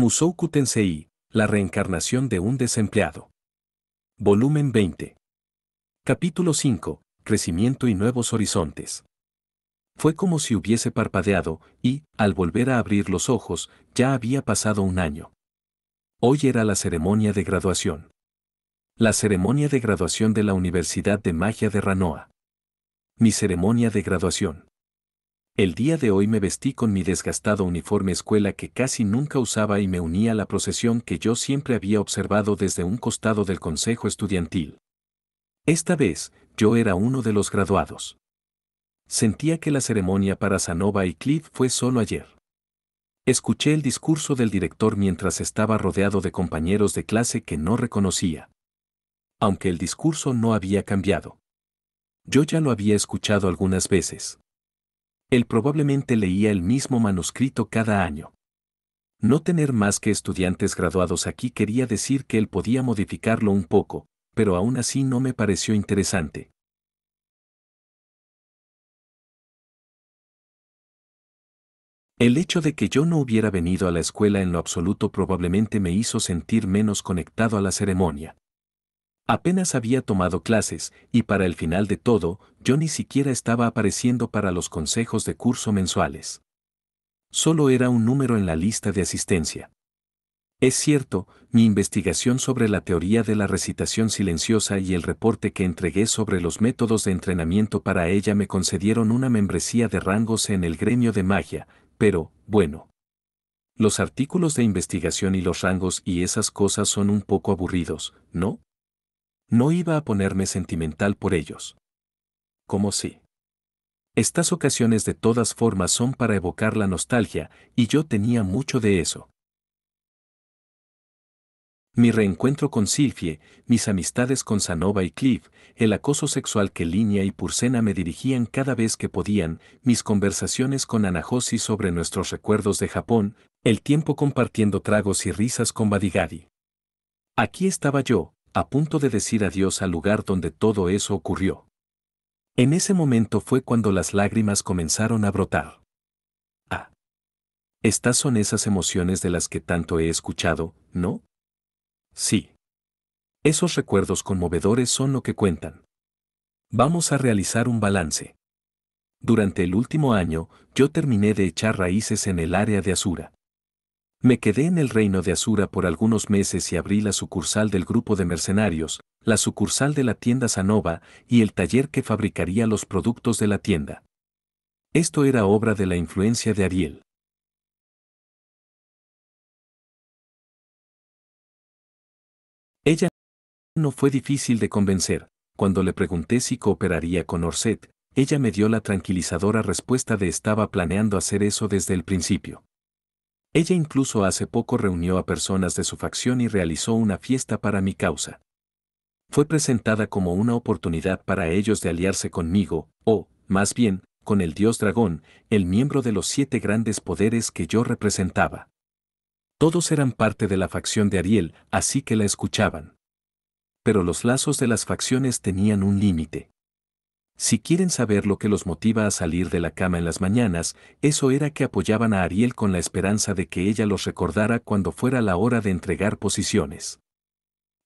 Musouku Tensei, la reencarnación de un desempleado. Volumen 20. Capítulo 5. Crecimiento y nuevos horizontes. Fue como si hubiese parpadeado, y, al volver a abrir los ojos, ya había pasado un año. Hoy era la ceremonia de graduación. La ceremonia de graduación de la Universidad de Magia de Ranoa. Mi ceremonia de graduación. El día de hoy me vestí con mi desgastado uniforme escuela que casi nunca usaba y me uní a la procesión que yo siempre había observado desde un costado del consejo estudiantil. Esta vez, yo era uno de los graduados. Sentía que la ceremonia para Zanova y Cliff fue solo ayer. Escuché el discurso del director mientras estaba rodeado de compañeros de clase que no reconocía. Aunque el discurso no había cambiado. Yo ya lo había escuchado algunas veces. Él probablemente leía el mismo manuscrito cada año. No tener más que estudiantes graduados aquí quería decir que él podía modificarlo un poco, pero aún así no me pareció interesante. El hecho de que yo no hubiera venido a la escuela en lo absoluto probablemente me hizo sentir menos conectado a la ceremonia. Apenas había tomado clases, y para el final de todo, yo ni siquiera estaba apareciendo para los consejos de curso mensuales. Solo era un número en la lista de asistencia. Es cierto, mi investigación sobre la teoría de la recitación silenciosa y el reporte que entregué sobre los métodos de entrenamiento para ella me concedieron una membresía de rangos en el gremio de magia, pero, bueno. Los artículos de investigación y los rangos y esas cosas son un poco aburridos, ¿no? no iba a ponerme sentimental por ellos. Como si. Estas ocasiones de todas formas son para evocar la nostalgia, y yo tenía mucho de eso. Mi reencuentro con Silfie, mis amistades con Sanova y Cliff, el acoso sexual que Linia y Pursena me dirigían cada vez que podían, mis conversaciones con Anahosi sobre nuestros recuerdos de Japón, el tiempo compartiendo tragos y risas con Badigadi. Aquí estaba yo, a punto de decir adiós al lugar donde todo eso ocurrió. En ese momento fue cuando las lágrimas comenzaron a brotar. Ah. Estas son esas emociones de las que tanto he escuchado, ¿no? Sí. Esos recuerdos conmovedores son lo que cuentan. Vamos a realizar un balance. Durante el último año, yo terminé de echar raíces en el área de Azura. Me quedé en el reino de Asura por algunos meses y abrí la sucursal del grupo de mercenarios, la sucursal de la tienda Sanova y el taller que fabricaría los productos de la tienda. Esto era obra de la influencia de Ariel. Ella no fue difícil de convencer. Cuando le pregunté si cooperaría con Orset, ella me dio la tranquilizadora respuesta de estaba planeando hacer eso desde el principio. Ella incluso hace poco reunió a personas de su facción y realizó una fiesta para mi causa. Fue presentada como una oportunidad para ellos de aliarse conmigo, o, más bien, con el dios dragón, el miembro de los siete grandes poderes que yo representaba. Todos eran parte de la facción de Ariel, así que la escuchaban. Pero los lazos de las facciones tenían un límite. Si quieren saber lo que los motiva a salir de la cama en las mañanas, eso era que apoyaban a Ariel con la esperanza de que ella los recordara cuando fuera la hora de entregar posiciones.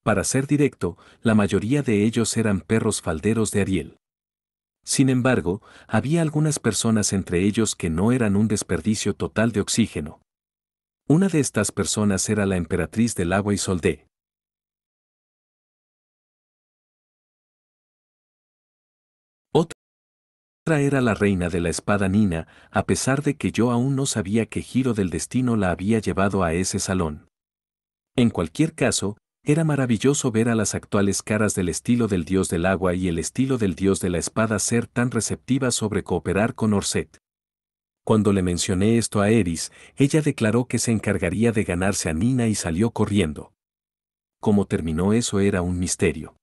Para ser directo, la mayoría de ellos eran perros falderos de Ariel. Sin embargo, había algunas personas entre ellos que no eran un desperdicio total de oxígeno. Una de estas personas era la emperatriz del agua y soldé. Traer era la reina de la espada Nina, a pesar de que yo aún no sabía qué giro del destino la había llevado a ese salón. En cualquier caso, era maravilloso ver a las actuales caras del estilo del dios del agua y el estilo del dios de la espada ser tan receptivas sobre cooperar con Orset. Cuando le mencioné esto a Eris, ella declaró que se encargaría de ganarse a Nina y salió corriendo. Cómo terminó eso era un misterio.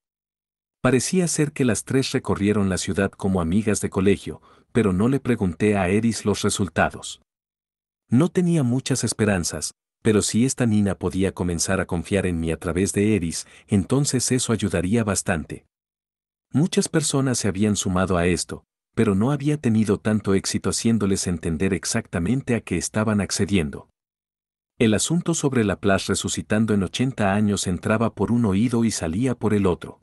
Parecía ser que las tres recorrieron la ciudad como amigas de colegio, pero no le pregunté a Eris los resultados. No tenía muchas esperanzas, pero si esta Nina podía comenzar a confiar en mí a través de Eris, entonces eso ayudaría bastante. Muchas personas se habían sumado a esto, pero no había tenido tanto éxito haciéndoles entender exactamente a qué estaban accediendo. El asunto sobre la plaza resucitando en 80 años entraba por un oído y salía por el otro.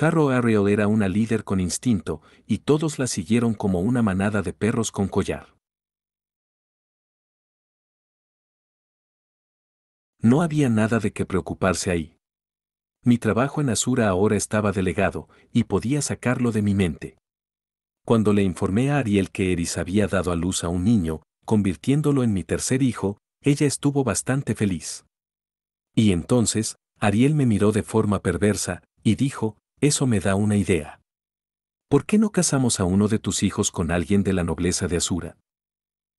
Carro Ariel era una líder con instinto, y todos la siguieron como una manada de perros con collar. No había nada de qué preocuparse ahí. Mi trabajo en Asura ahora estaba delegado, y podía sacarlo de mi mente. Cuando le informé a Ariel que Eris había dado a luz a un niño, convirtiéndolo en mi tercer hijo, ella estuvo bastante feliz. Y entonces, Ariel me miró de forma perversa, y dijo, eso me da una idea. ¿Por qué no casamos a uno de tus hijos con alguien de la nobleza de Asura?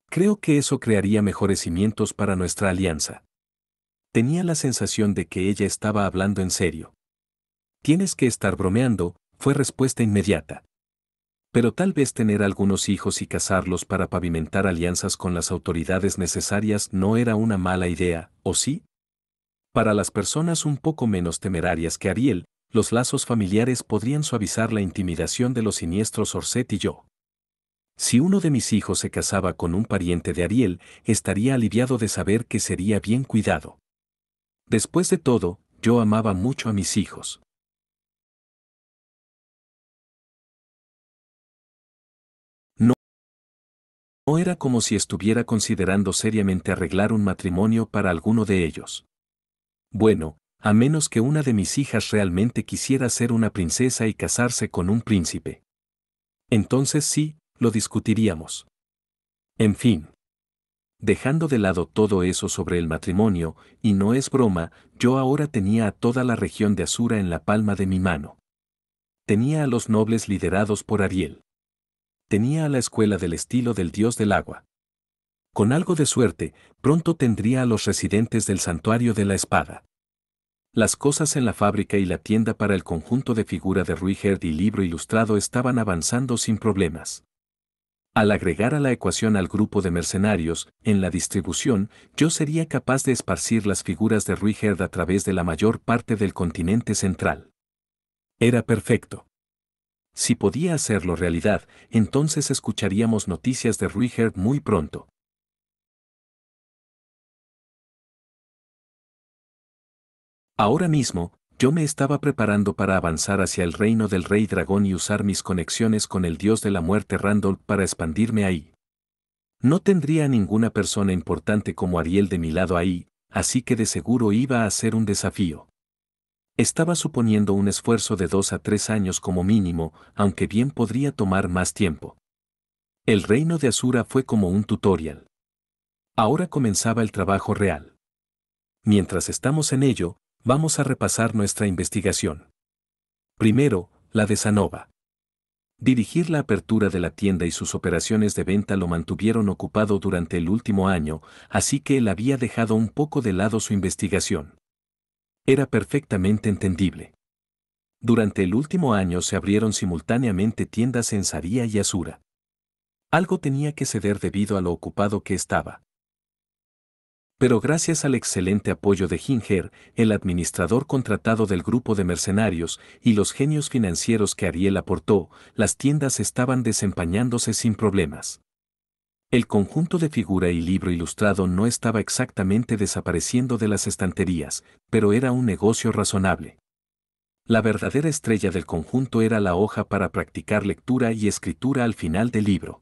Creo que eso crearía mejores cimientos para nuestra alianza. Tenía la sensación de que ella estaba hablando en serio. Tienes que estar bromeando, fue respuesta inmediata. Pero tal vez tener algunos hijos y casarlos para pavimentar alianzas con las autoridades necesarias no era una mala idea, ¿o sí? Para las personas un poco menos temerarias que Ariel, los lazos familiares podrían suavizar la intimidación de los siniestros Orset y yo. Si uno de mis hijos se casaba con un pariente de Ariel, estaría aliviado de saber que sería bien cuidado. Después de todo, yo amaba mucho a mis hijos. No, no era como si estuviera considerando seriamente arreglar un matrimonio para alguno de ellos. Bueno, a menos que una de mis hijas realmente quisiera ser una princesa y casarse con un príncipe. Entonces sí, lo discutiríamos. En fin. Dejando de lado todo eso sobre el matrimonio, y no es broma, yo ahora tenía a toda la región de Asura en la palma de mi mano. Tenía a los nobles liderados por Ariel. Tenía a la escuela del estilo del dios del agua. Con algo de suerte, pronto tendría a los residentes del santuario de la espada. Las cosas en la fábrica y la tienda para el conjunto de figura de Ruijerd y libro ilustrado estaban avanzando sin problemas. Al agregar a la ecuación al grupo de mercenarios, en la distribución, yo sería capaz de esparcir las figuras de Ruijerd a través de la mayor parte del continente central. Era perfecto. Si podía hacerlo realidad, entonces escucharíamos noticias de Ruijerd muy pronto. Ahora mismo, yo me estaba preparando para avanzar hacia el reino del rey dragón y usar mis conexiones con el dios de la muerte Randolph para expandirme ahí. No tendría ninguna persona importante como Ariel de mi lado ahí, así que de seguro iba a ser un desafío. Estaba suponiendo un esfuerzo de dos a tres años como mínimo, aunque bien podría tomar más tiempo. El reino de Asura fue como un tutorial. Ahora comenzaba el trabajo real. Mientras estamos en ello, vamos a repasar nuestra investigación. Primero, la de Sanova. Dirigir la apertura de la tienda y sus operaciones de venta lo mantuvieron ocupado durante el último año, así que él había dejado un poco de lado su investigación. Era perfectamente entendible. Durante el último año se abrieron simultáneamente tiendas en Saría y Asura. Algo tenía que ceder debido a lo ocupado que estaba pero gracias al excelente apoyo de Ginger, el administrador contratado del grupo de mercenarios y los genios financieros que Ariel aportó, las tiendas estaban desempañándose sin problemas. El conjunto de figura y libro ilustrado no estaba exactamente desapareciendo de las estanterías, pero era un negocio razonable. La verdadera estrella del conjunto era la hoja para practicar lectura y escritura al final del libro.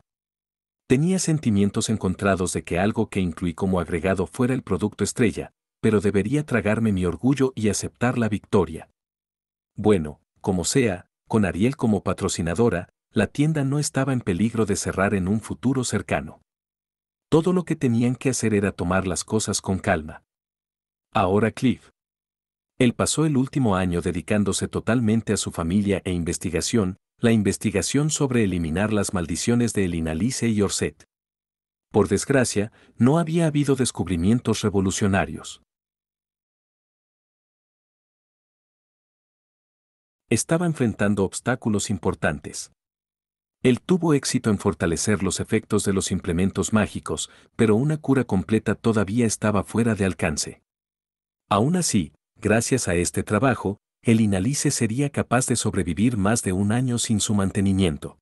Tenía sentimientos encontrados de que algo que incluí como agregado fuera el producto estrella, pero debería tragarme mi orgullo y aceptar la victoria. Bueno, como sea, con Ariel como patrocinadora, la tienda no estaba en peligro de cerrar en un futuro cercano. Todo lo que tenían que hacer era tomar las cosas con calma. Ahora Cliff. Él pasó el último año dedicándose totalmente a su familia e investigación, la investigación sobre eliminar las maldiciones de Elinalice y Orset. Por desgracia, no había habido descubrimientos revolucionarios. Estaba enfrentando obstáculos importantes. Él tuvo éxito en fortalecer los efectos de los implementos mágicos, pero una cura completa todavía estaba fuera de alcance. Aún así, gracias a este trabajo, el Inalice sería capaz de sobrevivir más de un año sin su mantenimiento.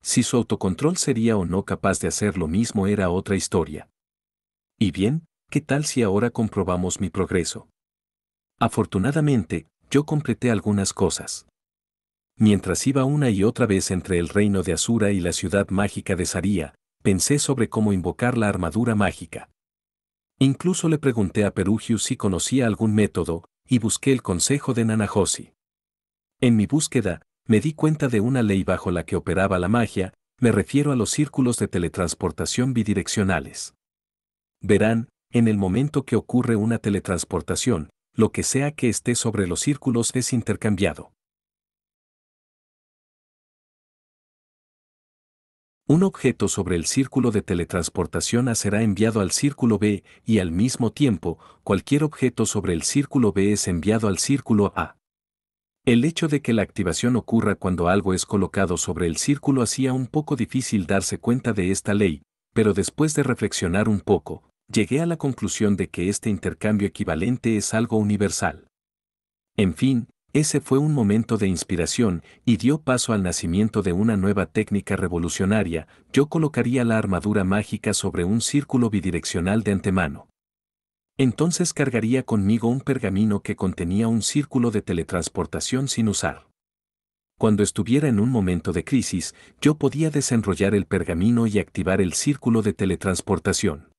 Si su autocontrol sería o no capaz de hacer lo mismo era otra historia. Y bien, ¿qué tal si ahora comprobamos mi progreso? Afortunadamente, yo completé algunas cosas. Mientras iba una y otra vez entre el reino de Asura y la ciudad mágica de Saría, pensé sobre cómo invocar la armadura mágica. Incluso le pregunté a Perugius si conocía algún método, y busqué el consejo de Nanajosi. En mi búsqueda, me di cuenta de una ley bajo la que operaba la magia, me refiero a los círculos de teletransportación bidireccionales. Verán, en el momento que ocurre una teletransportación, lo que sea que esté sobre los círculos es intercambiado. Un objeto sobre el círculo de teletransportación A será enviado al círculo B y al mismo tiempo, cualquier objeto sobre el círculo B es enviado al círculo A. El hecho de que la activación ocurra cuando algo es colocado sobre el círculo hacía un poco difícil darse cuenta de esta ley, pero después de reflexionar un poco, llegué a la conclusión de que este intercambio equivalente es algo universal. En fin, ese fue un momento de inspiración y dio paso al nacimiento de una nueva técnica revolucionaria, yo colocaría la armadura mágica sobre un círculo bidireccional de antemano. Entonces cargaría conmigo un pergamino que contenía un círculo de teletransportación sin usar. Cuando estuviera en un momento de crisis, yo podía desenrollar el pergamino y activar el círculo de teletransportación.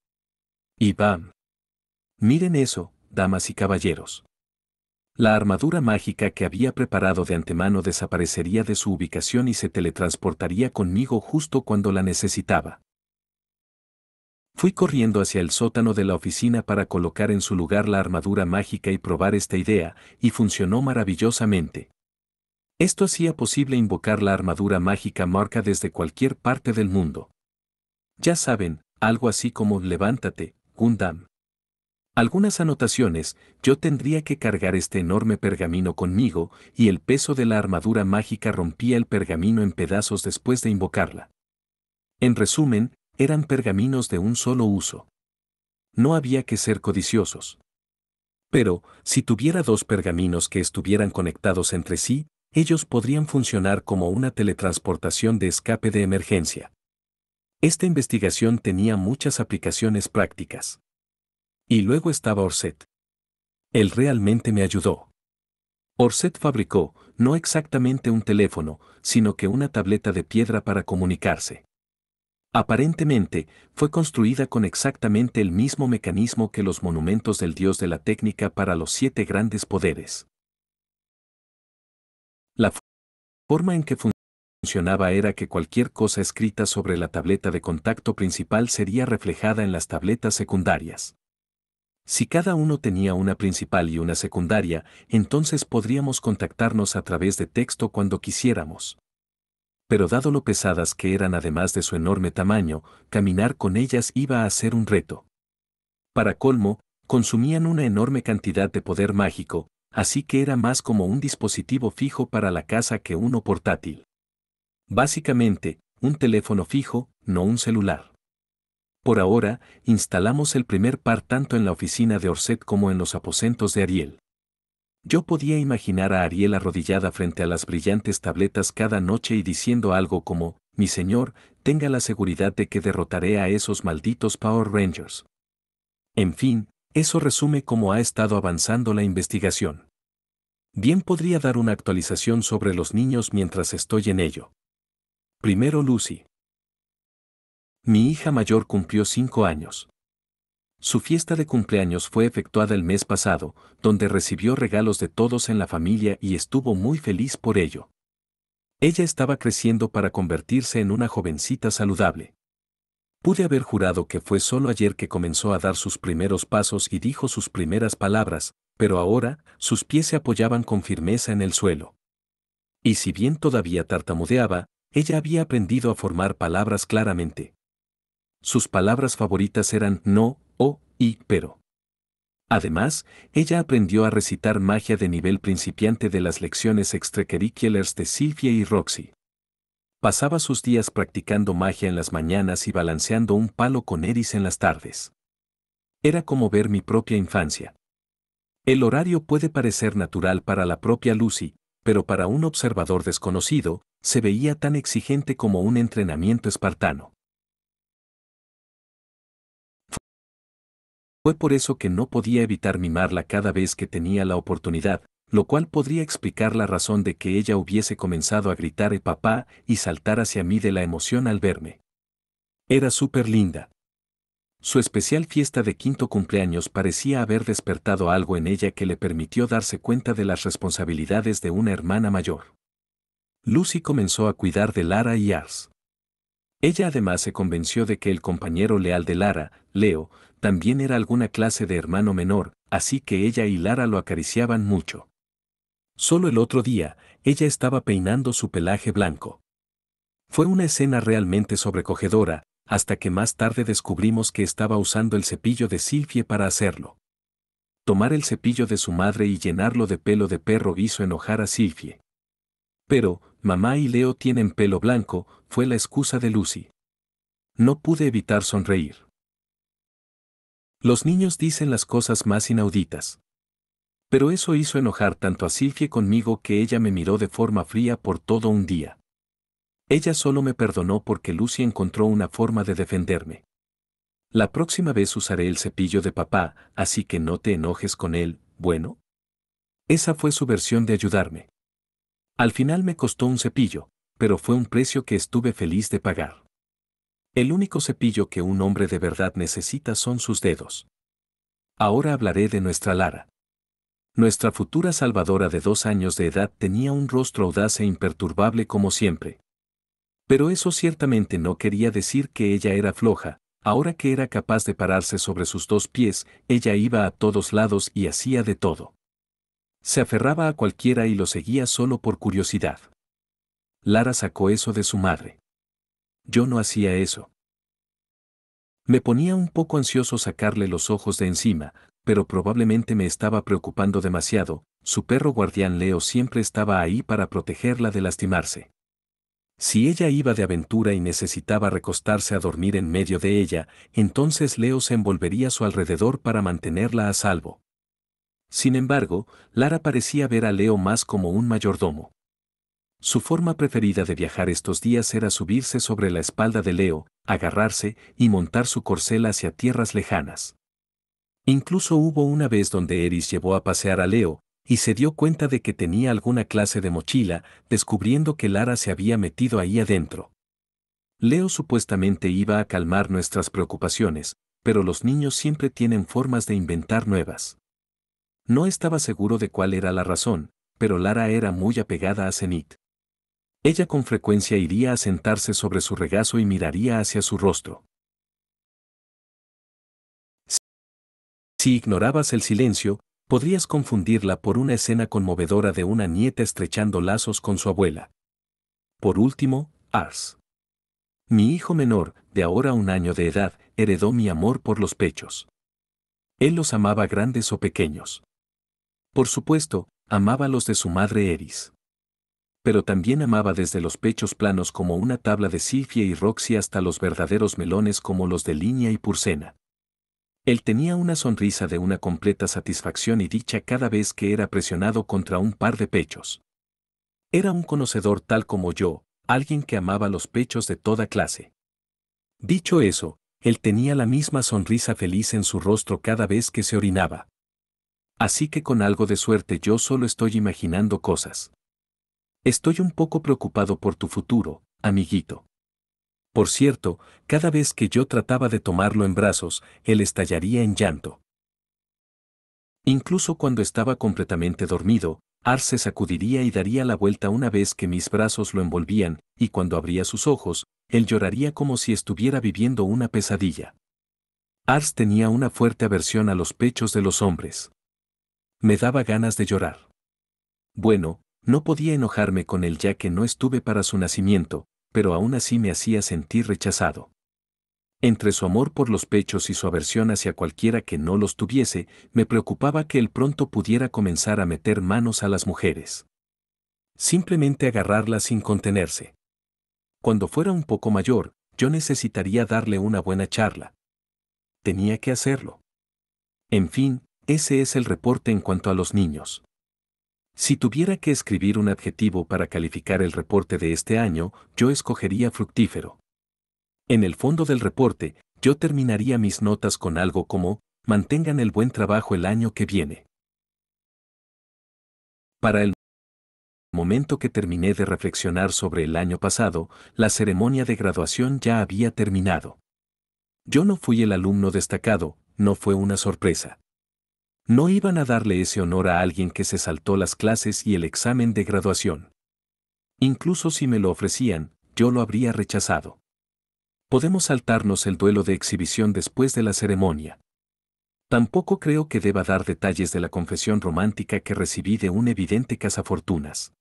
Y bam. Miren eso, damas y caballeros. La armadura mágica que había preparado de antemano desaparecería de su ubicación y se teletransportaría conmigo justo cuando la necesitaba. Fui corriendo hacia el sótano de la oficina para colocar en su lugar la armadura mágica y probar esta idea, y funcionó maravillosamente. Esto hacía posible invocar la armadura mágica marca desde cualquier parte del mundo. Ya saben, algo así como levántate, Gundam. Algunas anotaciones, yo tendría que cargar este enorme pergamino conmigo, y el peso de la armadura mágica rompía el pergamino en pedazos después de invocarla. En resumen, eran pergaminos de un solo uso. No había que ser codiciosos. Pero, si tuviera dos pergaminos que estuvieran conectados entre sí, ellos podrían funcionar como una teletransportación de escape de emergencia. Esta investigación tenía muchas aplicaciones prácticas. Y luego estaba Orset. Él realmente me ayudó. Orset fabricó, no exactamente un teléfono, sino que una tableta de piedra para comunicarse. Aparentemente, fue construida con exactamente el mismo mecanismo que los monumentos del dios de la técnica para los siete grandes poderes. La forma en que funcionaba era que cualquier cosa escrita sobre la tableta de contacto principal sería reflejada en las tabletas secundarias. Si cada uno tenía una principal y una secundaria, entonces podríamos contactarnos a través de texto cuando quisiéramos. Pero dado lo pesadas que eran además de su enorme tamaño, caminar con ellas iba a ser un reto. Para colmo, consumían una enorme cantidad de poder mágico, así que era más como un dispositivo fijo para la casa que uno portátil. Básicamente, un teléfono fijo, no un celular. Por ahora, instalamos el primer par tanto en la oficina de Orset como en los aposentos de Ariel. Yo podía imaginar a Ariel arrodillada frente a las brillantes tabletas cada noche y diciendo algo como, mi señor, tenga la seguridad de que derrotaré a esos malditos Power Rangers. En fin, eso resume cómo ha estado avanzando la investigación. Bien podría dar una actualización sobre los niños mientras estoy en ello. Primero Lucy. Mi hija mayor cumplió cinco años. Su fiesta de cumpleaños fue efectuada el mes pasado, donde recibió regalos de todos en la familia y estuvo muy feliz por ello. Ella estaba creciendo para convertirse en una jovencita saludable. Pude haber jurado que fue solo ayer que comenzó a dar sus primeros pasos y dijo sus primeras palabras, pero ahora sus pies se apoyaban con firmeza en el suelo. Y si bien todavía tartamudeaba, ella había aprendido a formar palabras claramente. Sus palabras favoritas eran no, o, y, pero. Además, ella aprendió a recitar magia de nivel principiante de las lecciones extracurriculars de Silvia y Roxy. Pasaba sus días practicando magia en las mañanas y balanceando un palo con Eris en las tardes. Era como ver mi propia infancia. El horario puede parecer natural para la propia Lucy, pero para un observador desconocido, se veía tan exigente como un entrenamiento espartano. Fue por eso que no podía evitar mimarla cada vez que tenía la oportunidad, lo cual podría explicar la razón de que ella hubiese comenzado a gritar el eh, papá y saltar hacia mí de la emoción al verme. Era súper linda. Su especial fiesta de quinto cumpleaños parecía haber despertado algo en ella que le permitió darse cuenta de las responsabilidades de una hermana mayor. Lucy comenzó a cuidar de Lara y Ars. Ella además se convenció de que el compañero leal de Lara, Leo, también era alguna clase de hermano menor, así que ella y Lara lo acariciaban mucho. Solo el otro día, ella estaba peinando su pelaje blanco. Fue una escena realmente sobrecogedora, hasta que más tarde descubrimos que estaba usando el cepillo de Silfie para hacerlo. Tomar el cepillo de su madre y llenarlo de pelo de perro hizo enojar a Silfie. Pero, mamá y Leo tienen pelo blanco, fue la excusa de Lucy. No pude evitar sonreír. Los niños dicen las cosas más inauditas. Pero eso hizo enojar tanto a Silvia conmigo que ella me miró de forma fría por todo un día. Ella solo me perdonó porque Lucy encontró una forma de defenderme. La próxima vez usaré el cepillo de papá, así que no te enojes con él, bueno. Esa fue su versión de ayudarme. Al final me costó un cepillo, pero fue un precio que estuve feliz de pagar. El único cepillo que un hombre de verdad necesita son sus dedos. Ahora hablaré de nuestra Lara. Nuestra futura salvadora de dos años de edad tenía un rostro audaz e imperturbable como siempre. Pero eso ciertamente no quería decir que ella era floja, ahora que era capaz de pararse sobre sus dos pies, ella iba a todos lados y hacía de todo. Se aferraba a cualquiera y lo seguía solo por curiosidad. Lara sacó eso de su madre. Yo no hacía eso. Me ponía un poco ansioso sacarle los ojos de encima, pero probablemente me estaba preocupando demasiado, su perro guardián Leo siempre estaba ahí para protegerla de lastimarse. Si ella iba de aventura y necesitaba recostarse a dormir en medio de ella, entonces Leo se envolvería a su alrededor para mantenerla a salvo. Sin embargo, Lara parecía ver a Leo más como un mayordomo. Su forma preferida de viajar estos días era subirse sobre la espalda de Leo, agarrarse y montar su corcel hacia tierras lejanas. Incluso hubo una vez donde Eris llevó a pasear a Leo, y se dio cuenta de que tenía alguna clase de mochila, descubriendo que Lara se había metido ahí adentro. Leo supuestamente iba a calmar nuestras preocupaciones, pero los niños siempre tienen formas de inventar nuevas. No estaba seguro de cuál era la razón, pero Lara era muy apegada a Zenit. Ella con frecuencia iría a sentarse sobre su regazo y miraría hacia su rostro. Si ignorabas el silencio, podrías confundirla por una escena conmovedora de una nieta estrechando lazos con su abuela. Por último, Ars. Mi hijo menor, de ahora un año de edad, heredó mi amor por los pechos. Él los amaba grandes o pequeños. Por supuesto, amaba los de su madre Eris. Pero también amaba desde los pechos planos como una tabla de Silfie y Roxy hasta los verdaderos melones como los de Línea y Purcena. Él tenía una sonrisa de una completa satisfacción y dicha cada vez que era presionado contra un par de pechos. Era un conocedor tal como yo, alguien que amaba los pechos de toda clase. Dicho eso, él tenía la misma sonrisa feliz en su rostro cada vez que se orinaba. Así que con algo de suerte yo solo estoy imaginando cosas. Estoy un poco preocupado por tu futuro, amiguito. Por cierto, cada vez que yo trataba de tomarlo en brazos, él estallaría en llanto. Incluso cuando estaba completamente dormido, Ars se sacudiría y daría la vuelta una vez que mis brazos lo envolvían, y cuando abría sus ojos, él lloraría como si estuviera viviendo una pesadilla. Ars tenía una fuerte aversión a los pechos de los hombres. Me daba ganas de llorar. Bueno, no podía enojarme con él ya que no estuve para su nacimiento, pero aún así me hacía sentir rechazado. Entre su amor por los pechos y su aversión hacia cualquiera que no los tuviese, me preocupaba que él pronto pudiera comenzar a meter manos a las mujeres. Simplemente agarrarlas sin contenerse. Cuando fuera un poco mayor, yo necesitaría darle una buena charla. Tenía que hacerlo. En fin, ese es el reporte en cuanto a los niños. Si tuviera que escribir un adjetivo para calificar el reporte de este año, yo escogería fructífero. En el fondo del reporte, yo terminaría mis notas con algo como, mantengan el buen trabajo el año que viene. Para el momento que terminé de reflexionar sobre el año pasado, la ceremonia de graduación ya había terminado. Yo no fui el alumno destacado, no fue una sorpresa. No iban a darle ese honor a alguien que se saltó las clases y el examen de graduación. Incluso si me lo ofrecían, yo lo habría rechazado. Podemos saltarnos el duelo de exhibición después de la ceremonia. Tampoco creo que deba dar detalles de la confesión romántica que recibí de un evidente cazafortunas.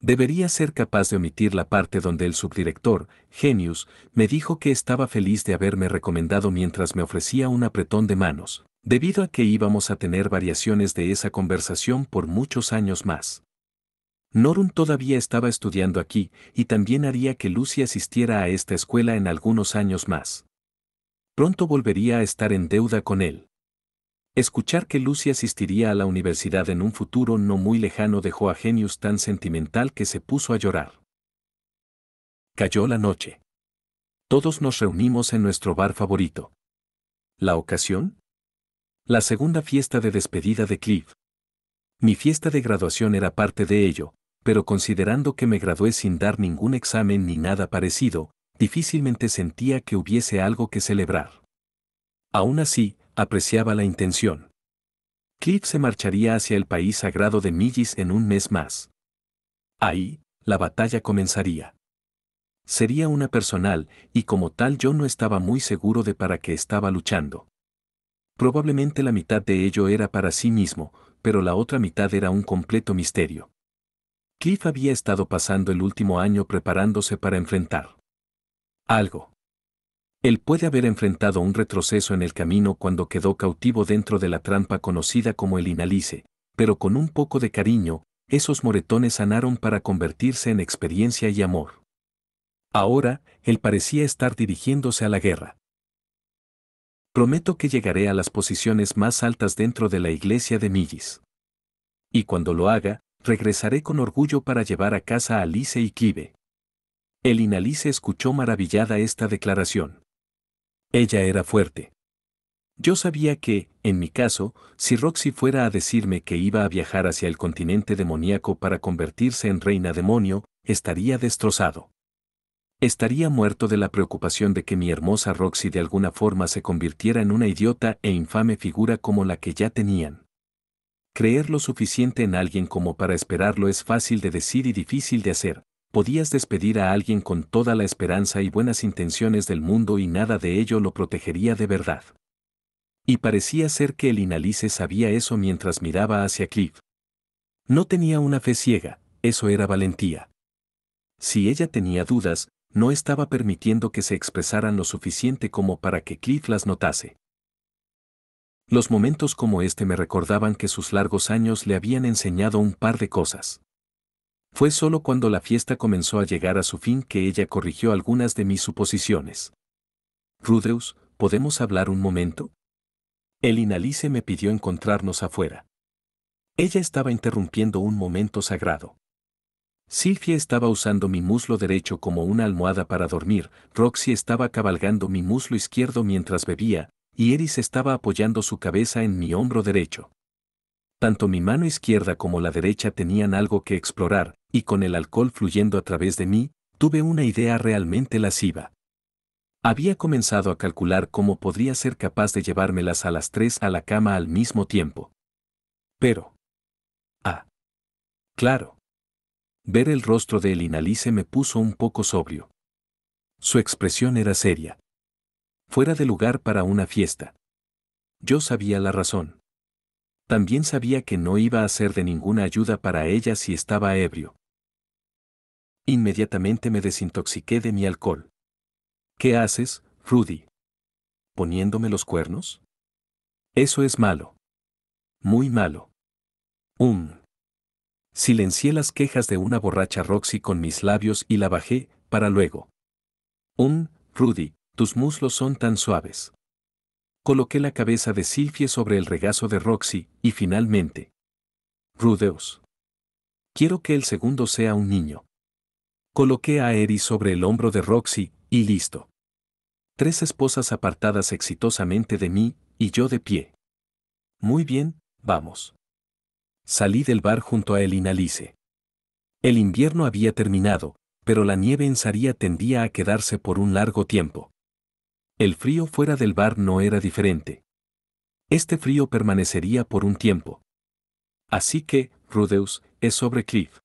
Debería ser capaz de omitir la parte donde el subdirector, Genius, me dijo que estaba feliz de haberme recomendado mientras me ofrecía un apretón de manos debido a que íbamos a tener variaciones de esa conversación por muchos años más. Norun todavía estaba estudiando aquí y también haría que Lucy asistiera a esta escuela en algunos años más. Pronto volvería a estar en deuda con él. Escuchar que Lucy asistiría a la universidad en un futuro no muy lejano dejó a Genius tan sentimental que se puso a llorar. Cayó la noche. Todos nos reunimos en nuestro bar favorito. ¿La ocasión? la segunda fiesta de despedida de Cliff. Mi fiesta de graduación era parte de ello, pero considerando que me gradué sin dar ningún examen ni nada parecido, difícilmente sentía que hubiese algo que celebrar. Aún así, apreciaba la intención. Cliff se marcharía hacia el país sagrado de Millis en un mes más. Ahí, la batalla comenzaría. Sería una personal, y como tal yo no estaba muy seguro de para qué estaba luchando. Probablemente la mitad de ello era para sí mismo, pero la otra mitad era un completo misterio. Cliff había estado pasando el último año preparándose para enfrentar algo. Él puede haber enfrentado un retroceso en el camino cuando quedó cautivo dentro de la trampa conocida como el inalice, pero con un poco de cariño, esos moretones sanaron para convertirse en experiencia y amor. Ahora, él parecía estar dirigiéndose a la guerra. Prometo que llegaré a las posiciones más altas dentro de la iglesia de Millis. Y cuando lo haga, regresaré con orgullo para llevar a casa a Alice y Kibe. Elina Alice escuchó maravillada esta declaración. Ella era fuerte. Yo sabía que, en mi caso, si Roxy fuera a decirme que iba a viajar hacia el continente demoníaco para convertirse en reina demonio, estaría destrozado. Estaría muerto de la preocupación de que mi hermosa Roxy de alguna forma se convirtiera en una idiota e infame figura como la que ya tenían. Creer lo suficiente en alguien como para esperarlo es fácil de decir y difícil de hacer. Podías despedir a alguien con toda la esperanza y buenas intenciones del mundo y nada de ello lo protegería de verdad. Y parecía ser que el inalice sabía eso mientras miraba hacia Cliff. No tenía una fe ciega, eso era valentía. Si ella tenía dudas, no estaba permitiendo que se expresaran lo suficiente como para que Cliff las notase. Los momentos como este me recordaban que sus largos años le habían enseñado un par de cosas. Fue solo cuando la fiesta comenzó a llegar a su fin que ella corrigió algunas de mis suposiciones. —Rudeus, ¿podemos hablar un momento? El inalice me pidió encontrarnos afuera. Ella estaba interrumpiendo un momento sagrado. Sylvie estaba usando mi muslo derecho como una almohada para dormir, Roxy estaba cabalgando mi muslo izquierdo mientras bebía, y Eris estaba apoyando su cabeza en mi hombro derecho. Tanto mi mano izquierda como la derecha tenían algo que explorar, y con el alcohol fluyendo a través de mí, tuve una idea realmente lasciva. Había comenzado a calcular cómo podría ser capaz de llevármelas a las tres a la cama al mismo tiempo. Pero... Ah. Claro. Ver el rostro de Elinalice me puso un poco sobrio. Su expresión era seria. Fuera de lugar para una fiesta. Yo sabía la razón. También sabía que no iba a ser de ninguna ayuda para ella si estaba ebrio. Inmediatamente me desintoxiqué de mi alcohol. ¿Qué haces, Rudy? ¿Poniéndome los cuernos? Eso es malo. Muy malo. Un. Um. Silencié las quejas de una borracha Roxy con mis labios y la bajé, para luego. Un, Rudy, tus muslos son tan suaves. Coloqué la cabeza de Silfie sobre el regazo de Roxy, y finalmente. Rudeus. Quiero que el segundo sea un niño. Coloqué a Eri sobre el hombro de Roxy, y listo. Tres esposas apartadas exitosamente de mí, y yo de pie. Muy bien, vamos. Salí del bar junto a el inalice. El invierno había terminado, pero la nieve en Saría tendía a quedarse por un largo tiempo. El frío fuera del bar no era diferente. Este frío permanecería por un tiempo. Así que, Rudeus, es sobre Cliff.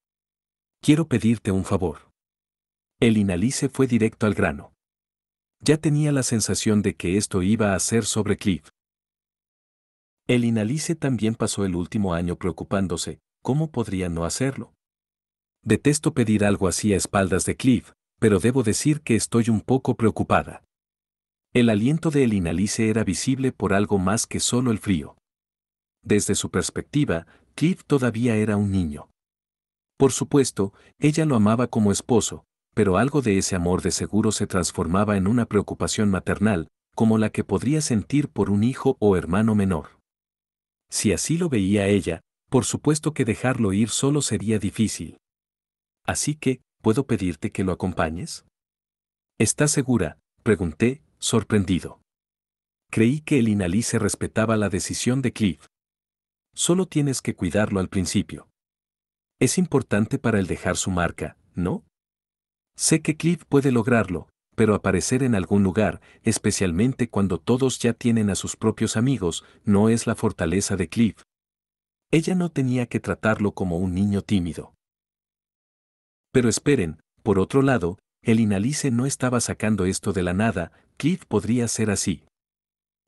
Quiero pedirte un favor. El inalice fue directo al grano. Ya tenía la sensación de que esto iba a ser sobre Cliff. El Inalice también pasó el último año preocupándose, ¿cómo podría no hacerlo? Detesto pedir algo así a espaldas de Cliff, pero debo decir que estoy un poco preocupada. El aliento de Inalice era visible por algo más que solo el frío. Desde su perspectiva, Cliff todavía era un niño. Por supuesto, ella lo amaba como esposo, pero algo de ese amor de seguro se transformaba en una preocupación maternal, como la que podría sentir por un hijo o hermano menor. Si así lo veía ella, por supuesto que dejarlo ir solo sería difícil. Así que, ¿puedo pedirte que lo acompañes? ¿Estás segura? pregunté, sorprendido. Creí que el inalice respetaba la decisión de Cliff. Solo tienes que cuidarlo al principio. Es importante para él dejar su marca, ¿no? Sé que Cliff puede lograrlo, pero aparecer en algún lugar, especialmente cuando todos ya tienen a sus propios amigos, no es la fortaleza de Cliff. Ella no tenía que tratarlo como un niño tímido. Pero esperen, por otro lado, el inalice no estaba sacando esto de la nada, Cliff podría ser así.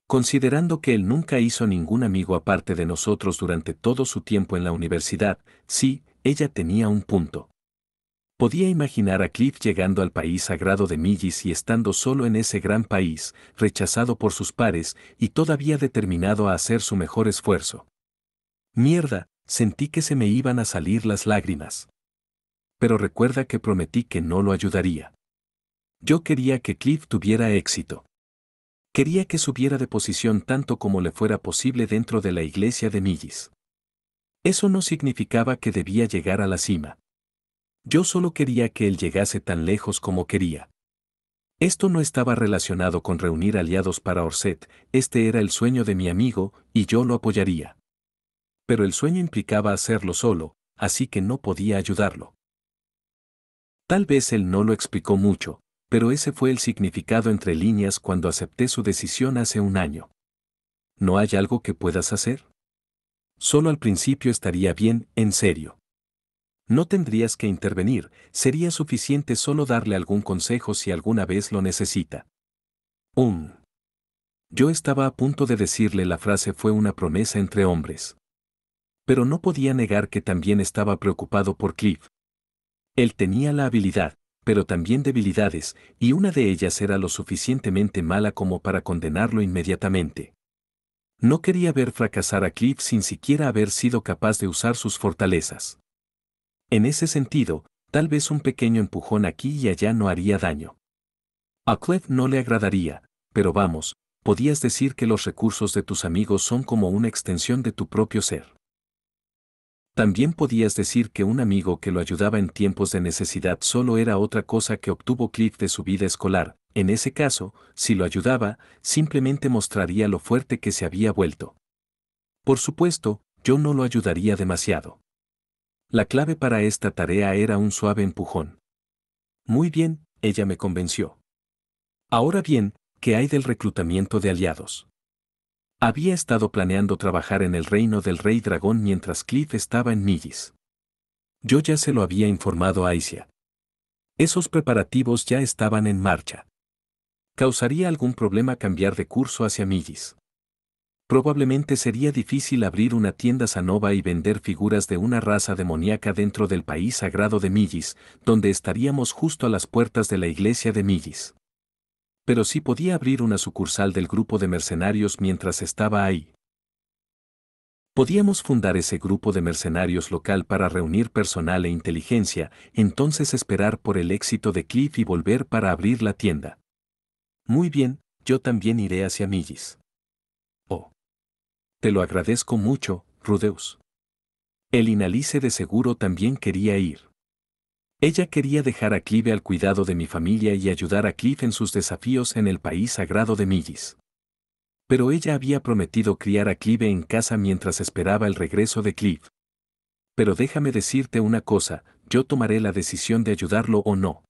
Considerando que él nunca hizo ningún amigo aparte de nosotros durante todo su tiempo en la universidad, sí, ella tenía un punto. Podía imaginar a Cliff llegando al país sagrado de Millis y estando solo en ese gran país, rechazado por sus pares y todavía determinado a hacer su mejor esfuerzo. Mierda, sentí que se me iban a salir las lágrimas. Pero recuerda que prometí que no lo ayudaría. Yo quería que Cliff tuviera éxito. Quería que subiera de posición tanto como le fuera posible dentro de la iglesia de Millis. Eso no significaba que debía llegar a la cima. Yo solo quería que él llegase tan lejos como quería. Esto no estaba relacionado con reunir aliados para Orset, este era el sueño de mi amigo, y yo lo apoyaría. Pero el sueño implicaba hacerlo solo, así que no podía ayudarlo. Tal vez él no lo explicó mucho, pero ese fue el significado entre líneas cuando acepté su decisión hace un año. ¿No hay algo que puedas hacer? Solo al principio estaría bien, en serio. No tendrías que intervenir, sería suficiente solo darle algún consejo si alguna vez lo necesita. Un. Yo estaba a punto de decirle la frase fue una promesa entre hombres. Pero no podía negar que también estaba preocupado por Cliff. Él tenía la habilidad, pero también debilidades, y una de ellas era lo suficientemente mala como para condenarlo inmediatamente. No quería ver fracasar a Cliff sin siquiera haber sido capaz de usar sus fortalezas. En ese sentido, tal vez un pequeño empujón aquí y allá no haría daño. A Cliff no le agradaría, pero vamos, podías decir que los recursos de tus amigos son como una extensión de tu propio ser. También podías decir que un amigo que lo ayudaba en tiempos de necesidad solo era otra cosa que obtuvo Cliff de su vida escolar, en ese caso, si lo ayudaba, simplemente mostraría lo fuerte que se había vuelto. Por supuesto, yo no lo ayudaría demasiado. La clave para esta tarea era un suave empujón. Muy bien, ella me convenció. Ahora bien, ¿qué hay del reclutamiento de aliados? Había estado planeando trabajar en el reino del rey dragón mientras Cliff estaba en Millis. Yo ya se lo había informado a Aisia. Esos preparativos ya estaban en marcha. ¿Causaría algún problema cambiar de curso hacia Millis? probablemente sería difícil abrir una tienda Sanova y vender figuras de una raza demoníaca dentro del país sagrado de Millis, donde estaríamos justo a las puertas de la iglesia de Millis. Pero sí podía abrir una sucursal del grupo de mercenarios mientras estaba ahí. Podíamos fundar ese grupo de mercenarios local para reunir personal e inteligencia, entonces esperar por el éxito de Cliff y volver para abrir la tienda. Muy bien, yo también iré hacia Millis. Te lo agradezco mucho, Rudeus. El inalice de seguro también quería ir. Ella quería dejar a Clive al cuidado de mi familia y ayudar a Clive en sus desafíos en el país sagrado de Millis. Pero ella había prometido criar a Clive en casa mientras esperaba el regreso de Cliff. Pero déjame decirte una cosa, yo tomaré la decisión de ayudarlo o no.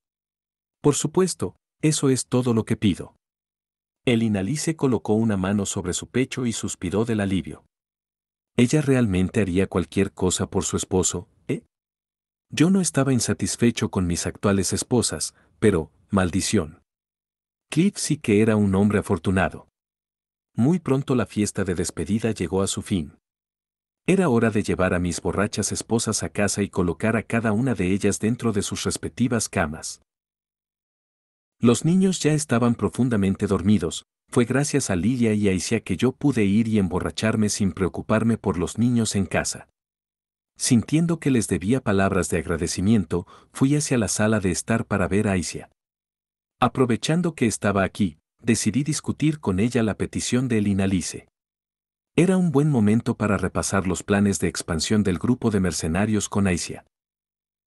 Por supuesto, eso es todo lo que pido. El inalice colocó una mano sobre su pecho y suspiró del alivio. Ella realmente haría cualquier cosa por su esposo, ¿eh? Yo no estaba insatisfecho con mis actuales esposas, pero, maldición. Cliff sí que era un hombre afortunado. Muy pronto la fiesta de despedida llegó a su fin. Era hora de llevar a mis borrachas esposas a casa y colocar a cada una de ellas dentro de sus respectivas camas. Los niños ya estaban profundamente dormidos, fue gracias a Lidia y Aicia que yo pude ir y emborracharme sin preocuparme por los niños en casa. Sintiendo que les debía palabras de agradecimiento, fui hacia la sala de estar para ver a Isia. Aprovechando que estaba aquí, decidí discutir con ella la petición Elina Inalice. Era un buen momento para repasar los planes de expansión del grupo de mercenarios con Aisia.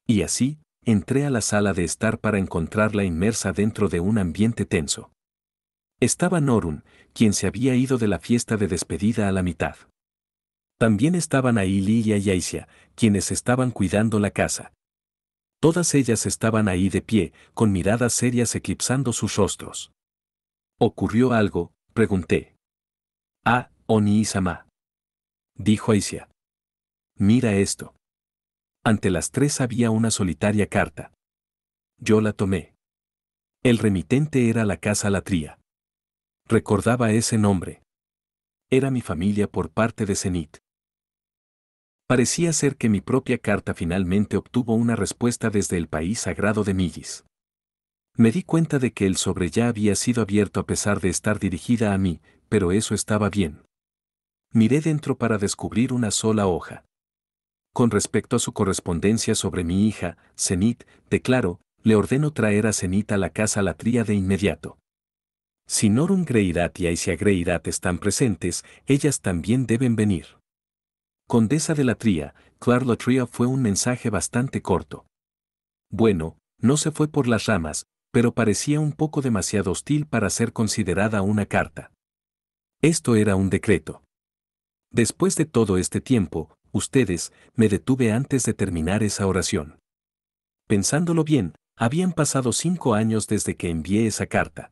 Y así, entré a la sala de estar para encontrarla inmersa dentro de un ambiente tenso. Estaba Norun, quien se había ido de la fiesta de despedida a la mitad. También estaban ahí Lilia y Aisha, quienes estaban cuidando la casa. Todas ellas estaban ahí de pie, con miradas serias eclipsando sus rostros. ¿Ocurrió algo? pregunté. Ah, Oni-sama. Dijo Aisha. Mira esto. Ante las tres había una solitaria carta. Yo la tomé. El remitente era la casa Latría. Recordaba ese nombre. Era mi familia por parte de Zenit. Parecía ser que mi propia carta finalmente obtuvo una respuesta desde el país sagrado de Millis. Me di cuenta de que el sobre ya había sido abierto a pesar de estar dirigida a mí, pero eso estaba bien. Miré dentro para descubrir una sola hoja. Con respecto a su correspondencia sobre mi hija, Zenit, declaro, le ordeno traer a Zenit a la casa Tría de inmediato. Si Norum Greirat y si Greirat están presentes, ellas también deben venir. Condesa de Latria, la Latria fue un mensaje bastante corto. Bueno, no se fue por las ramas, pero parecía un poco demasiado hostil para ser considerada una carta. Esto era un decreto. Después de todo este tiempo, ustedes, me detuve antes de terminar esa oración. Pensándolo bien, habían pasado cinco años desde que envié esa carta.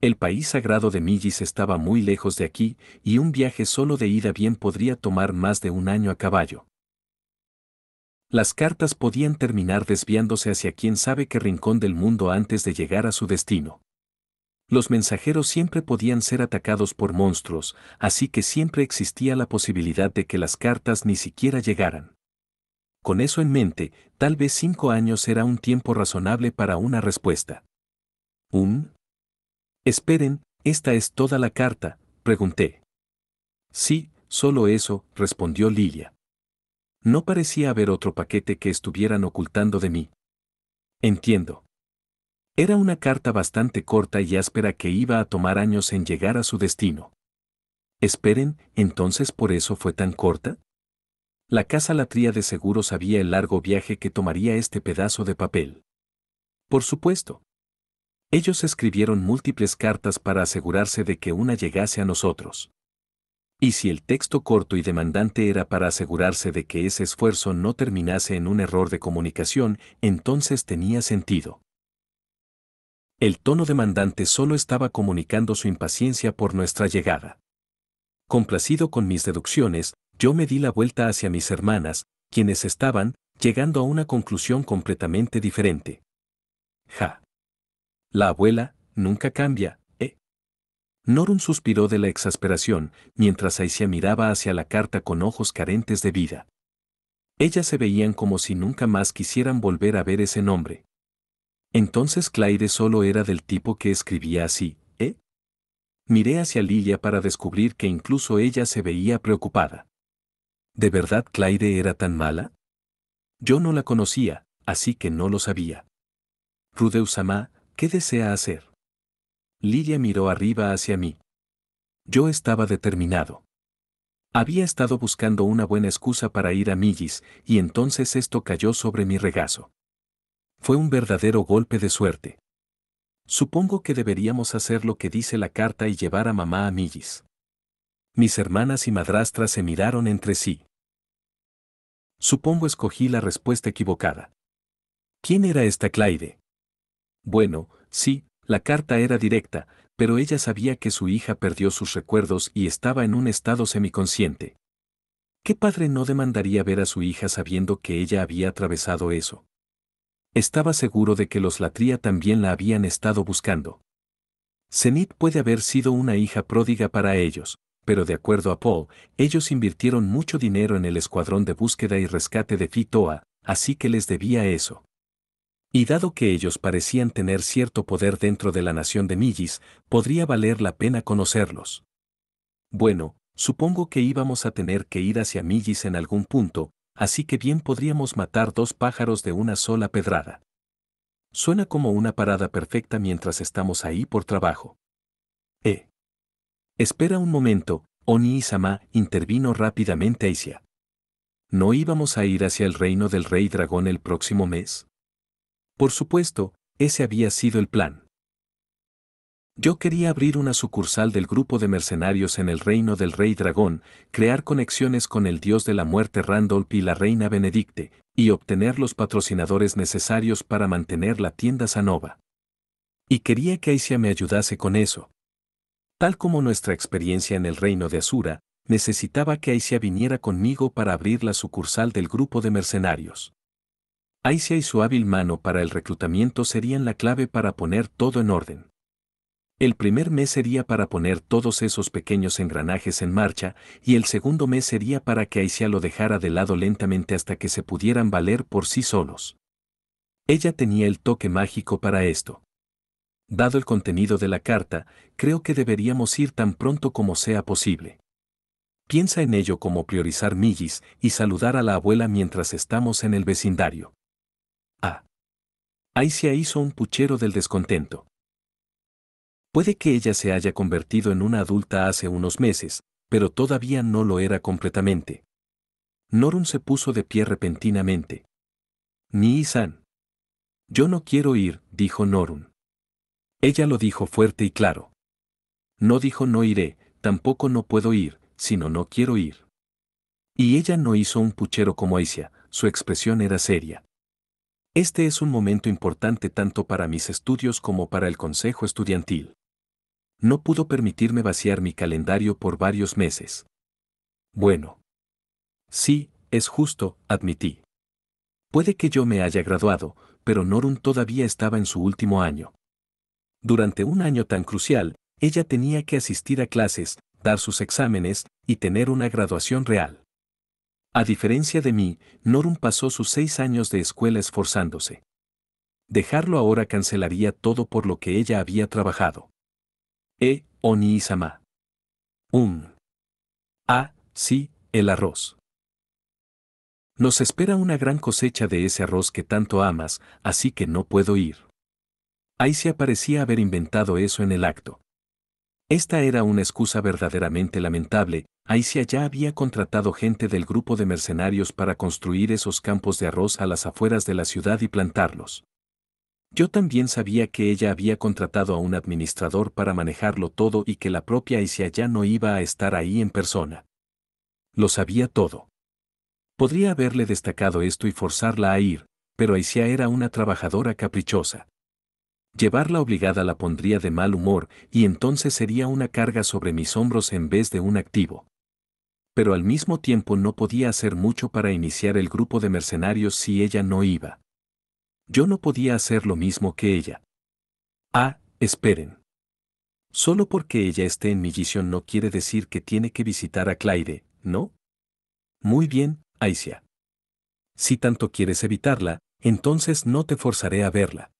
El país sagrado de Millis estaba muy lejos de aquí y un viaje solo de ida bien podría tomar más de un año a caballo. Las cartas podían terminar desviándose hacia quién sabe qué rincón del mundo antes de llegar a su destino. Los mensajeros siempre podían ser atacados por monstruos, así que siempre existía la posibilidad de que las cartas ni siquiera llegaran. Con eso en mente, tal vez cinco años era un tiempo razonable para una respuesta. ¿Un? Esperen, ¿esta es toda la carta? pregunté. Sí, solo eso, respondió Lilia. No parecía haber otro paquete que estuvieran ocultando de mí. Entiendo. Era una carta bastante corta y áspera que iba a tomar años en llegar a su destino. Esperen, entonces por eso fue tan corta? La casa latría de seguro sabía el largo viaje que tomaría este pedazo de papel. Por supuesto. Ellos escribieron múltiples cartas para asegurarse de que una llegase a nosotros. Y si el texto corto y demandante era para asegurarse de que ese esfuerzo no terminase en un error de comunicación, entonces tenía sentido. El tono demandante solo estaba comunicando su impaciencia por nuestra llegada. Complacido con mis deducciones, yo me di la vuelta hacia mis hermanas, quienes estaban, llegando a una conclusión completamente diferente. Ja. La abuela, nunca cambia, ¿eh? Norun suspiró de la exasperación, mientras Aisia miraba hacia la carta con ojos carentes de vida. Ellas se veían como si nunca más quisieran volver a ver ese nombre. Entonces Claire solo era del tipo que escribía así, ¿eh? Miré hacia Lilia para descubrir que incluso ella se veía preocupada. ¿De verdad Claire era tan mala? Yo no la conocía, así que no lo sabía. Rudeusama, ¿qué desea hacer? Lilia miró arriba hacia mí. Yo estaba determinado. Había estado buscando una buena excusa para ir a Millis, y entonces esto cayó sobre mi regazo. Fue un verdadero golpe de suerte. Supongo que deberíamos hacer lo que dice la carta y llevar a mamá a Millis. Mis hermanas y madrastras se miraron entre sí. Supongo escogí la respuesta equivocada. ¿Quién era esta Clyde? Bueno, sí, la carta era directa, pero ella sabía que su hija perdió sus recuerdos y estaba en un estado semiconsciente. ¿Qué padre no demandaría ver a su hija sabiendo que ella había atravesado eso? Estaba seguro de que los Latría también la habían estado buscando. Zenith puede haber sido una hija pródiga para ellos, pero de acuerdo a Paul, ellos invirtieron mucho dinero en el escuadrón de búsqueda y rescate de Fitoa, así que les debía eso. Y dado que ellos parecían tener cierto poder dentro de la nación de Millis, podría valer la pena conocerlos. Bueno, supongo que íbamos a tener que ir hacia Millis en algún punto, así que bien podríamos matar dos pájaros de una sola pedrada. Suena como una parada perfecta mientras estamos ahí por trabajo. Eh. Espera un momento, Oni Sama intervino rápidamente Aisia. ¿No íbamos a ir hacia el reino del rey dragón el próximo mes? Por supuesto, ese había sido el plan. Yo quería abrir una sucursal del grupo de mercenarios en el reino del rey dragón, crear conexiones con el dios de la muerte Randolph y la reina Benedicte, y obtener los patrocinadores necesarios para mantener la tienda Sanova. Y quería que Aisia me ayudase con eso. Tal como nuestra experiencia en el reino de Asura, necesitaba que Aisia viniera conmigo para abrir la sucursal del grupo de mercenarios. Aisia y su hábil mano para el reclutamiento serían la clave para poner todo en orden. El primer mes sería para poner todos esos pequeños engranajes en marcha y el segundo mes sería para que Aisha lo dejara de lado lentamente hasta que se pudieran valer por sí solos. Ella tenía el toque mágico para esto. Dado el contenido de la carta, creo que deberíamos ir tan pronto como sea posible. Piensa en ello como priorizar Migis y saludar a la abuela mientras estamos en el vecindario. Ah. Aisha hizo un puchero del descontento. Puede que ella se haya convertido en una adulta hace unos meses, pero todavía no lo era completamente. Norun se puso de pie repentinamente. ni san Yo no quiero ir, dijo Norun. Ella lo dijo fuerte y claro. No dijo no iré, tampoco no puedo ir, sino no quiero ir. Y ella no hizo un puchero como Isia, su expresión era seria. Este es un momento importante tanto para mis estudios como para el consejo estudiantil no pudo permitirme vaciar mi calendario por varios meses. Bueno. Sí, es justo, admití. Puede que yo me haya graduado, pero Norum todavía estaba en su último año. Durante un año tan crucial, ella tenía que asistir a clases, dar sus exámenes y tener una graduación real. A diferencia de mí, Norum pasó sus seis años de escuela esforzándose. Dejarlo ahora cancelaría todo por lo que ella había trabajado. E, Oni-sama. Un. Ah, sí, el arroz. Nos espera una gran cosecha de ese arroz que tanto amas, así que no puedo ir. Aisya parecía haber inventado eso en el acto. Esta era una excusa verdaderamente lamentable, Aisia ya había contratado gente del grupo de mercenarios para construir esos campos de arroz a las afueras de la ciudad y plantarlos. Yo también sabía que ella había contratado a un administrador para manejarlo todo y que la propia Aisha ya no iba a estar ahí en persona. Lo sabía todo. Podría haberle destacado esto y forzarla a ir, pero Aisha era una trabajadora caprichosa. Llevarla obligada la pondría de mal humor y entonces sería una carga sobre mis hombros en vez de un activo. Pero al mismo tiempo no podía hacer mucho para iniciar el grupo de mercenarios si ella no iba. Yo no podía hacer lo mismo que ella. Ah, esperen. Solo porque ella esté en Millition no quiere decir que tiene que visitar a Claire, ¿no? Muy bien, Aicia. Si tanto quieres evitarla, entonces no te forzaré a verla.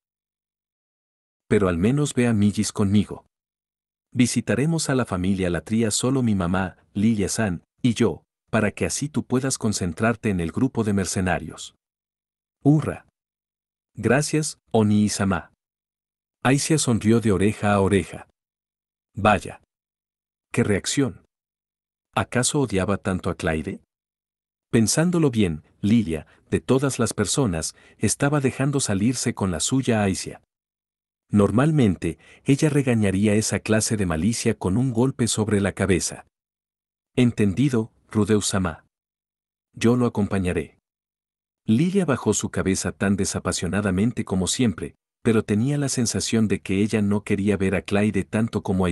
Pero al menos ve a Millis conmigo. Visitaremos a la familia Latría solo mi mamá, Lilia San, y yo, para que así tú puedas concentrarte en el grupo de mercenarios. ¡Hurra! Gracias, Oni-sama. Aisha sonrió de oreja a oreja. Vaya. ¡Qué reacción! ¿Acaso odiaba tanto a Claire? Pensándolo bien, Lilia, de todas las personas, estaba dejando salirse con la suya a Normalmente, ella regañaría esa clase de malicia con un golpe sobre la cabeza. Entendido, Rudeusama. Yo lo acompañaré. Lilia bajó su cabeza tan desapasionadamente como siempre, pero tenía la sensación de que ella no quería ver a Clyde tanto como a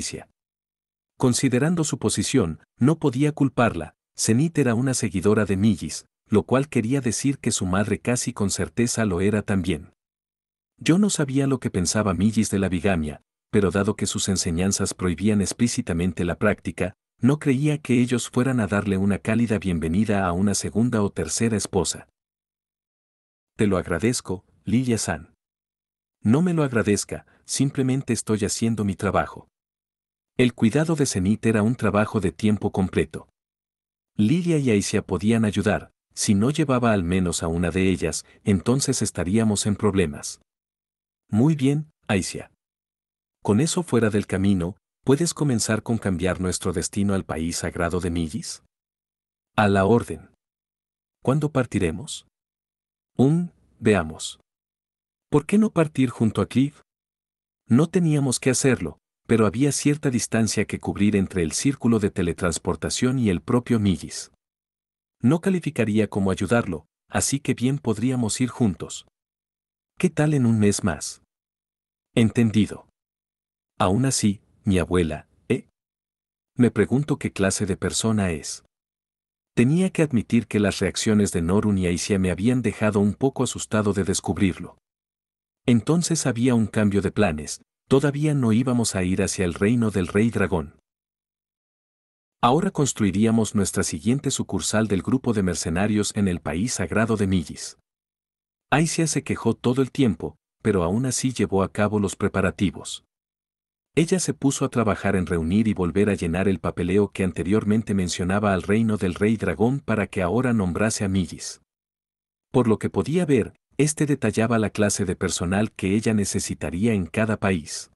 Considerando su posición, no podía culparla, Zenith era una seguidora de Millis, lo cual quería decir que su madre casi con certeza lo era también. Yo no sabía lo que pensaba Millis de la bigamia, pero dado que sus enseñanzas prohibían explícitamente la práctica, no creía que ellos fueran a darle una cálida bienvenida a una segunda o tercera esposa te lo agradezco, Lilia San. No me lo agradezca, simplemente estoy haciendo mi trabajo. El cuidado de Zenit era un trabajo de tiempo completo. Lilia y Aisha podían ayudar, si no llevaba al menos a una de ellas, entonces estaríamos en problemas. Muy bien, Aisha. Con eso fuera del camino, ¿puedes comenzar con cambiar nuestro destino al país sagrado de Millis? A la orden. ¿Cuándo partiremos? veamos. ¿Por qué no partir junto a Cliff? No teníamos que hacerlo, pero había cierta distancia que cubrir entre el círculo de teletransportación y el propio Migis. No calificaría como ayudarlo, así que bien podríamos ir juntos. ¿Qué tal en un mes más? Entendido. Aún así, mi abuela, ¿eh? Me pregunto qué clase de persona es. Tenía que admitir que las reacciones de Norun y Aisia me habían dejado un poco asustado de descubrirlo. Entonces había un cambio de planes, todavía no íbamos a ir hacia el reino del rey dragón. Ahora construiríamos nuestra siguiente sucursal del grupo de mercenarios en el país sagrado de Millis. Aisia se quejó todo el tiempo, pero aún así llevó a cabo los preparativos. Ella se puso a trabajar en reunir y volver a llenar el papeleo que anteriormente mencionaba al reino del rey dragón para que ahora nombrase a Millis. Por lo que podía ver, este detallaba la clase de personal que ella necesitaría en cada país.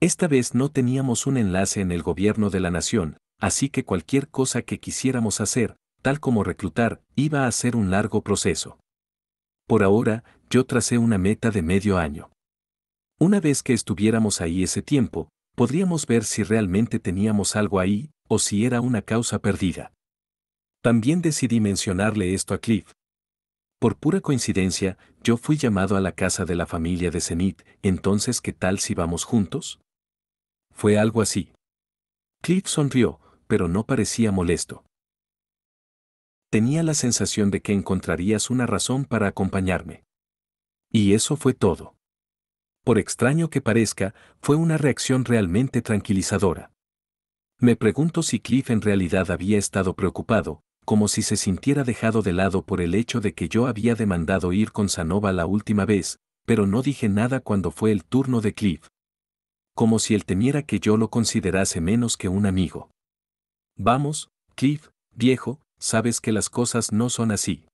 Esta vez no teníamos un enlace en el gobierno de la nación, así que cualquier cosa que quisiéramos hacer, tal como reclutar, iba a ser un largo proceso. Por ahora, yo tracé una meta de medio año. Una vez que estuviéramos ahí ese tiempo, podríamos ver si realmente teníamos algo ahí o si era una causa perdida. También decidí mencionarle esto a Cliff. Por pura coincidencia, yo fui llamado a la casa de la familia de Zenith, entonces ¿qué tal si vamos juntos? Fue algo así. Cliff sonrió, pero no parecía molesto. Tenía la sensación de que encontrarías una razón para acompañarme. Y eso fue todo por extraño que parezca, fue una reacción realmente tranquilizadora. Me pregunto si Cliff en realidad había estado preocupado, como si se sintiera dejado de lado por el hecho de que yo había demandado ir con Sanova la última vez, pero no dije nada cuando fue el turno de Cliff. Como si él temiera que yo lo considerase menos que un amigo. Vamos, Cliff, viejo, sabes que las cosas no son así.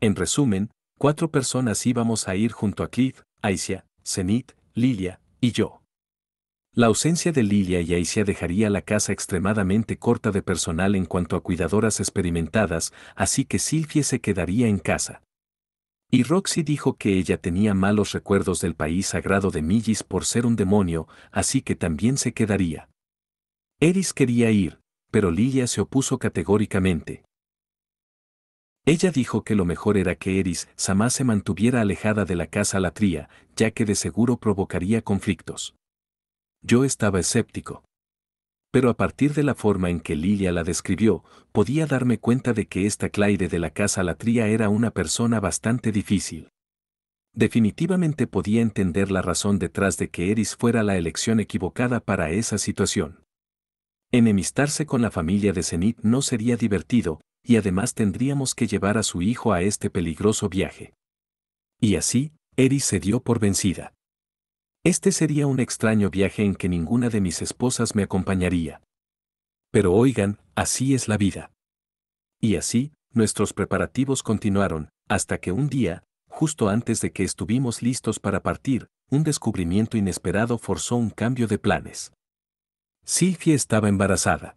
En resumen, cuatro personas íbamos a ir junto a Cliff, Aisha, Zenith, Lilia y yo. La ausencia de Lilia y Aisha dejaría la casa extremadamente corta de personal en cuanto a cuidadoras experimentadas, así que Silvie se quedaría en casa. Y Roxy dijo que ella tenía malos recuerdos del país sagrado de Millis por ser un demonio, así que también se quedaría. Eris quería ir, pero Lilia se opuso categóricamente. Ella dijo que lo mejor era que Eris Samás se mantuviera alejada de la casa latría, ya que de seguro provocaría conflictos. Yo estaba escéptico. Pero a partir de la forma en que Lilia la describió, podía darme cuenta de que esta Claire de la casa latría era una persona bastante difícil. Definitivamente podía entender la razón detrás de que Eris fuera la elección equivocada para esa situación. Enemistarse con la familia de Zenith no sería divertido, y además tendríamos que llevar a su hijo a este peligroso viaje. Y así, Eris se dio por vencida. Este sería un extraño viaje en que ninguna de mis esposas me acompañaría. Pero oigan, así es la vida. Y así, nuestros preparativos continuaron, hasta que un día, justo antes de que estuvimos listos para partir, un descubrimiento inesperado forzó un cambio de planes. Silvia estaba embarazada.